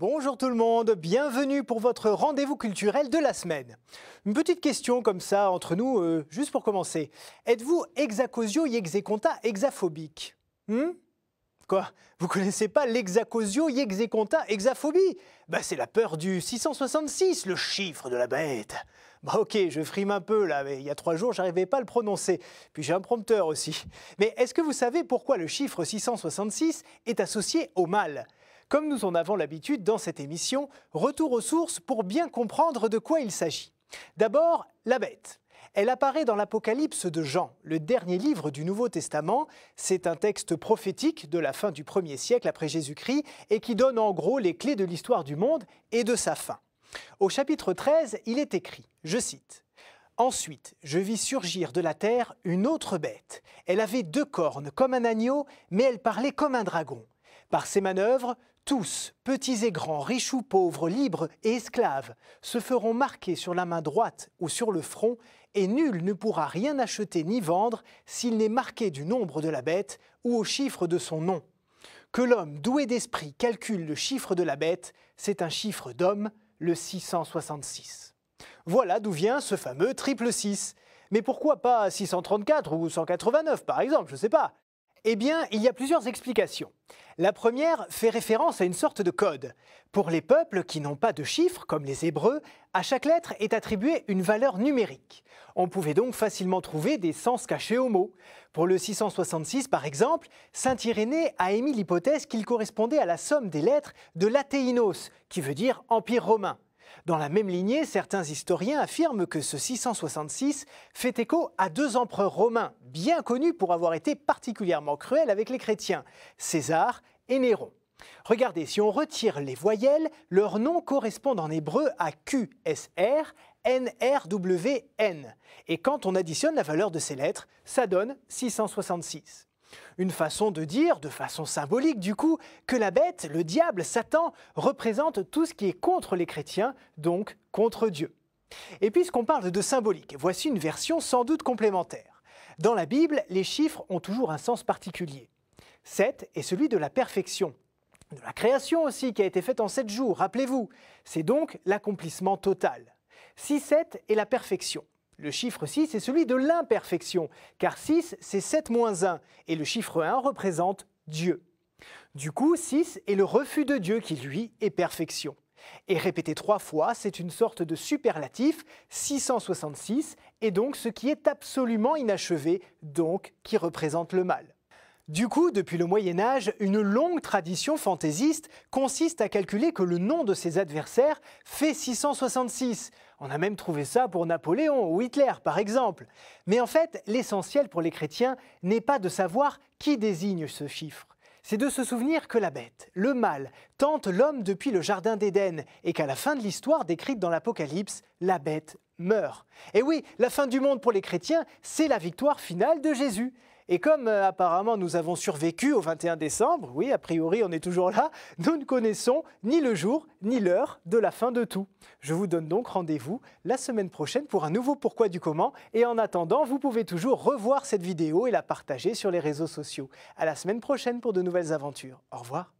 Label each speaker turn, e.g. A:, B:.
A: Bonjour tout le monde, bienvenue pour votre rendez-vous culturel de la semaine. Une petite question comme ça entre nous, euh, juste pour commencer. Êtes-vous hexacosio exaphobique hexaphobique hmm? Quoi Vous connaissez pas l'hexacosio exaphobie hexaphobie Bah c'est la peur du 666, le chiffre de la bête. Bah ok, je frime un peu là, mais il y a trois jours, j'arrivais pas à le prononcer. Puis j'ai un prompteur aussi. Mais est-ce que vous savez pourquoi le chiffre 666 est associé au mal comme nous en avons l'habitude dans cette émission, retour aux sources pour bien comprendre de quoi il s'agit. D'abord, la bête. Elle apparaît dans l'Apocalypse de Jean, le dernier livre du Nouveau Testament. C'est un texte prophétique de la fin du 1er siècle après Jésus-Christ et qui donne en gros les clés de l'histoire du monde et de sa fin. Au chapitre 13, il est écrit, je cite, Ensuite, je vis surgir de la terre une autre bête. Elle avait deux cornes comme un agneau, mais elle parlait comme un dragon. Par ses manœuvres, tous, petits et grands, riches ou pauvres, libres et esclaves, se feront marquer sur la main droite ou sur le front, et nul ne pourra rien acheter ni vendre s'il n'est marqué du nombre de la bête ou au chiffre de son nom. Que l'homme doué d'esprit calcule le chiffre de la bête, c'est un chiffre d'homme, le 666. Voilà d'où vient ce fameux triple 6. Mais pourquoi pas 634 ou 189 par exemple, je ne sais pas. Eh bien, il y a plusieurs explications. La première fait référence à une sorte de code. Pour les peuples qui n'ont pas de chiffres, comme les Hébreux, à chaque lettre est attribuée une valeur numérique. On pouvait donc facilement trouver des sens cachés aux mots. Pour le 666, par exemple, Saint Irénée a émis l'hypothèse qu'il correspondait à la somme des lettres de l'Athéinos, qui veut dire Empire romain. Dans la même lignée, certains historiens affirment que ce 666 fait écho à deux empereurs romains, bien connu pour avoir été particulièrement cruel avec les chrétiens, César et Néron. Regardez, si on retire les voyelles, leurs noms correspondent en hébreu à QSR, NRWN. Et quand on additionne la valeur de ces lettres, ça donne 666. Une façon de dire, de façon symbolique du coup, que la bête, le diable, Satan, représente tout ce qui est contre les chrétiens, donc contre Dieu. Et puisqu'on parle de symbolique, voici une version sans doute complémentaire. Dans la Bible, les chiffres ont toujours un sens particulier. 7 est celui de la perfection, de la création aussi qui a été faite en 7 jours, rappelez-vous. C'est donc l'accomplissement total. 6-7 est la perfection. Le chiffre 6 est celui de l'imperfection, car 6 c'est 7 moins 1, et le chiffre 1 représente Dieu. Du coup, 6 est le refus de Dieu qui, lui, est perfection. Et répété trois fois, c'est une sorte de superlatif, 666, et donc ce qui est absolument inachevé, donc qui représente le mal. Du coup, depuis le Moyen Âge, une longue tradition fantaisiste consiste à calculer que le nom de ses adversaires fait 666. On a même trouvé ça pour Napoléon ou Hitler, par exemple. Mais en fait, l'essentiel pour les chrétiens n'est pas de savoir qui désigne ce chiffre c'est de se souvenir que la bête, le mal, tente l'homme depuis le Jardin d'Éden, et qu'à la fin de l'histoire décrite dans l'Apocalypse, la bête meurt. Et oui, la fin du monde pour les chrétiens, c'est la victoire finale de Jésus. Et comme euh, apparemment nous avons survécu au 21 décembre, oui, a priori on est toujours là, nous ne connaissons ni le jour ni l'heure de la fin de tout. Je vous donne donc rendez-vous la semaine prochaine pour un nouveau pourquoi du comment. Et en attendant, vous pouvez toujours revoir cette vidéo et la partager sur les réseaux sociaux. À la semaine prochaine pour de nouvelles aventures. Au revoir.